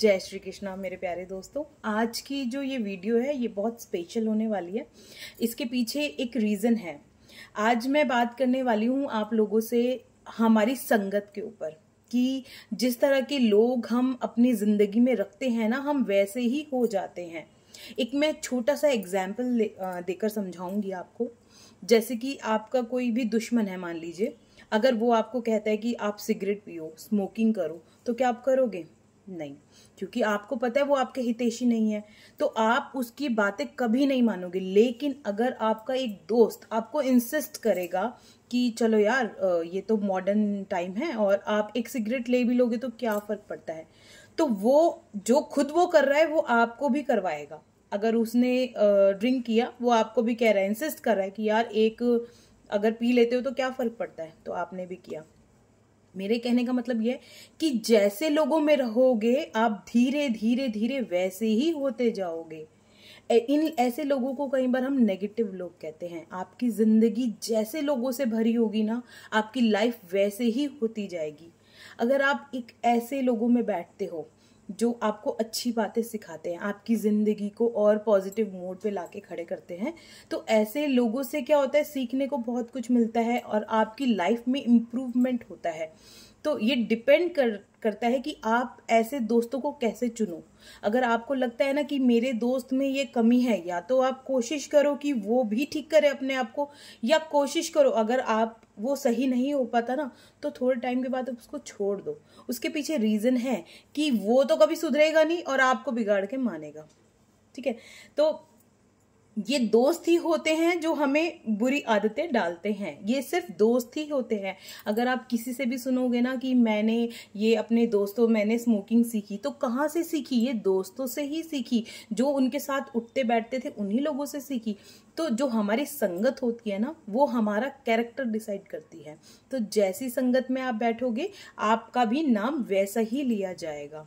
जय श्री कृष्णा मेरे प्यारे दोस्तों आज की जो ये वीडियो है ये बहुत स्पेशल होने वाली है इसके पीछे एक रीज़न है आज मैं बात करने वाली हूँ आप लोगों से हमारी संगत के ऊपर कि जिस तरह के लोग हम अपनी ज़िंदगी में रखते हैं ना हम वैसे ही हो जाते हैं एक मैं छोटा सा एग्जाम्पल देकर समझाऊंगी आपको जैसे कि आपका कोई भी दुश्मन है मान लीजिए अगर वो आपको कहता है कि आप सिगरेट पियो स्मोकिंग करो तो क्या आप करोगे नहीं क्योंकि आपको पता है वो आपके हितेशी नहीं है तो आप उसकी बातें कभी नहीं मानोगे लेकिन अगर आपका एक दोस्त आपको इंसिस्ट करेगा कि चलो यार ये तो मॉडर्न टाइम है और आप एक सिगरेट ले भी लोगे तो क्या फ़र्क पड़ता है तो वो जो खुद वो कर रहा है वो आपको भी करवाएगा अगर उसने ड्रिंक किया वो आपको भी कह रहा है इंसिस्ट कर रहा है कि यार एक अगर पी लेते हो तो क्या फ़र्क पड़ता है तो आपने भी किया मेरे कहने का मतलब यह कि जैसे लोगों में रहोगे आप धीरे धीरे धीरे वैसे ही होते जाओगे इन ऐसे लोगों को कई बार हम नेगेटिव लोग कहते हैं आपकी ज़िंदगी जैसे लोगों से भरी होगी ना आपकी लाइफ वैसे ही होती जाएगी अगर आप एक ऐसे लोगों में बैठते हो जो आपको अच्छी बातें सिखाते हैं आपकी ज़िंदगी को और पॉजिटिव मोड पे लाके खड़े करते हैं तो ऐसे लोगों से क्या होता है सीखने को बहुत कुछ मिलता है और आपकी लाइफ में इम्प्रूवमेंट होता है तो ये डिपेंड कर करता है कि आप ऐसे दोस्तों को कैसे चुनो अगर आपको लगता है ना कि मेरे दोस्त में ये कमी है या तो आप कोशिश करो कि वो भी ठीक करे अपने आप को या कोशिश करो अगर आप वो सही नहीं हो पाता ना तो थोड़े टाइम के बाद आप उसको छोड़ दो उसके पीछे रीज़न है कि वो तो कभी सुधरेगा नहीं और आपको बिगाड़ के मानेगा ठीक है तो ये दोस्त ही होते हैं जो हमें बुरी आदतें डालते हैं ये सिर्फ दोस्त ही होते हैं अगर आप किसी से भी सुनोगे ना कि मैंने ये अपने दोस्तों मैंने स्मोकिंग सीखी तो कहाँ से सीखी ये दोस्तों से ही सीखी जो उनके साथ उठते बैठते थे उन्हीं लोगों से सीखी तो जो हमारी संगत होती है ना वो हमारा कैरेक्टर डिसाइड करती है तो जैसी संगत में आप बैठोगे आपका भी नाम वैसा ही लिया जाएगा